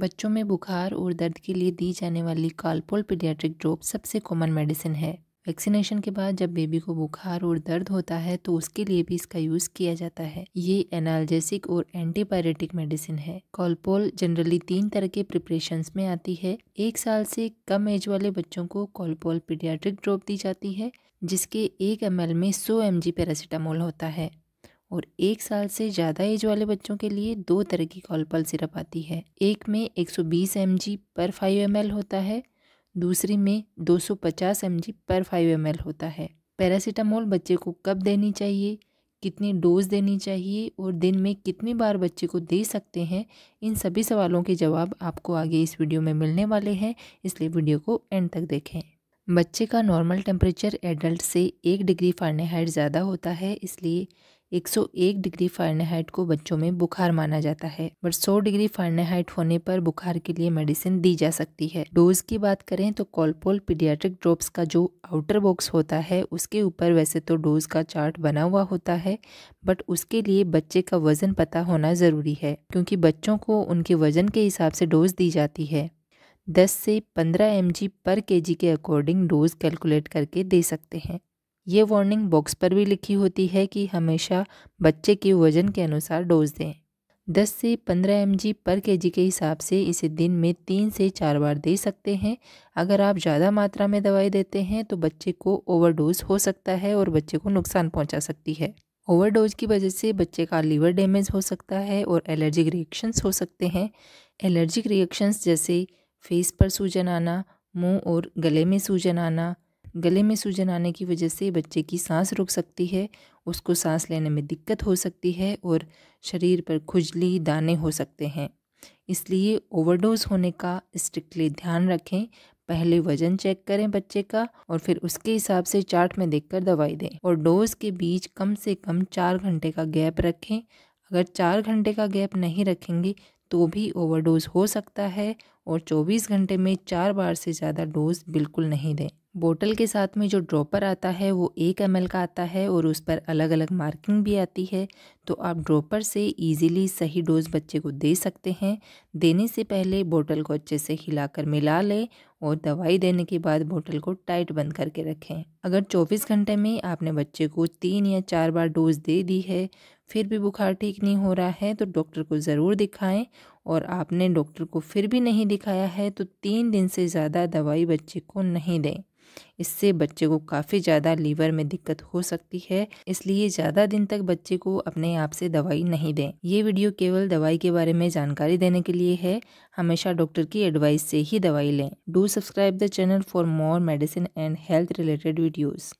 बच्चों में बुखार और दर्द के लिए दी जाने वाली कालपोल पीडियाट्रिक ड्रॉप सबसे कॉमन मेडिसिन है वैक्सीनेशन के बाद जब बेबी को बुखार और दर्द होता है तो उसके लिए भी इसका यूज किया जाता है ये एनाल्जेसिक और एंटीबायोटिक मेडिसिन है कॉलपोल जनरली तीन तरह के प्रिपरेशन में आती है एक साल से कम एज वाले बच्चों को कॉलपोल पीडियाट्रिक ड्रॉप दी जाती है जिसके एक एम में सौ एम पैरासीटामोल होता है और एक साल से ज़्यादा एज वाले बच्चों के लिए दो तरह की कॉलपल सिरप आती है एक में 120 सौ पर 5 एम होता है दूसरी में 250 सौ पर 5 एम होता है पैरासीटामोल बच्चे को कब देनी चाहिए कितनी डोज देनी चाहिए और दिन में कितनी बार बच्चे को दे सकते हैं इन सभी सवालों के जवाब आपको आगे इस वीडियो में मिलने वाले हैं इसलिए वीडियो को एंड तक देखें बच्चे का नॉर्मल टेम्परेचर एडल्ट से एक डिग्री फारनेहाइट ज़्यादा होता है इसलिए 101 डिग्री फारेनहाइट को बच्चों में बुखार माना जाता है बट 100 डिग्री फारेनहाइट होने पर बुखार के लिए मेडिसिन दी जा सकती है डोज की बात करें तो कॉलपोल पीडियाट्रिक ड्रॉप्स का जो आउटर बॉक्स होता है उसके ऊपर वैसे तो डोज का चार्ट बना हुआ होता है बट उसके लिए बच्चे का वजन पता होना ज़रूरी है क्योंकि बच्चों को उनके वजन के हिसाब से डोज दी जाती है दस से पंद्रह एम पर के के अकॉर्डिंग डोज कैलकुलेट करके दे सकते हैं ये वार्निंग बॉक्स पर भी लिखी होती है कि हमेशा बच्चे के वज़न के अनुसार डोज दें 10 से 15 एम पर के के हिसाब से इसे दिन में तीन से चार बार दे सकते हैं अगर आप ज़्यादा मात्रा में दवाई देते हैं तो बच्चे को ओवरडोज हो सकता है और बच्चे को नुकसान पहुंचा सकती है ओवरडोज की वजह से बच्चे का लीवर डैमेज हो सकता है और एलर्जिक रिएक्शंस हो सकते हैं एलर्जिक रिएक्शंस जैसे फेस पर सूजन आना मुंह और गले में सूजन आना गले में सूजन आने की वजह से बच्चे की सांस रुक सकती है उसको सांस लेने में दिक्कत हो सकती है और शरीर पर खुजली दाने हो सकते हैं इसलिए ओवरडोज होने का स्ट्रिक्टली ध्यान रखें पहले वजन चेक करें बच्चे का और फिर उसके हिसाब से चार्ट में देखकर दवाई दें और डोज के बीच कम से कम चार घंटे का गैप रखें अगर चार घंटे का गैप नहीं रखेंगे तो भी ओवरडोज हो सकता है और 24 घंटे में चार बार से ज़्यादा डोज बिल्कुल नहीं दें बोटल के साथ में जो ड्रॉपर आता है वो एक एम का आता है और उस पर अलग अलग मार्किंग भी आती है तो आप ड्रॉपर से इजीली सही डोज बच्चे को दे सकते हैं देने से पहले बोतल को अच्छे से हिलाकर मिला लें और दवाई देने के बाद बोतल को टाइट बंद करके रखें अगर 24 घंटे में आपने बच्चे को तीन या चार बार डोज दे दी है फिर भी बुखार ठीक नहीं हो रहा है तो डॉक्टर को ज़रूर दिखाएं और आपने डॉक्टर को फिर भी नहीं दिखाया है तो तीन दिन से ज़्यादा दवाई बच्चे को नहीं दें इससे बच्चे को काफ़ी ज़्यादा लीवर में दिक्कत हो सकती है इसलिए ज़्यादा दिन तक बच्चे को अपने आप से दवाई नहीं दें ये वीडियो केवल दवाई के बारे में जानकारी देने के लिए है हमेशा डॉक्टर की एडवाइस से ही दवाई लें do subscribe the channel for more medicine and health related videos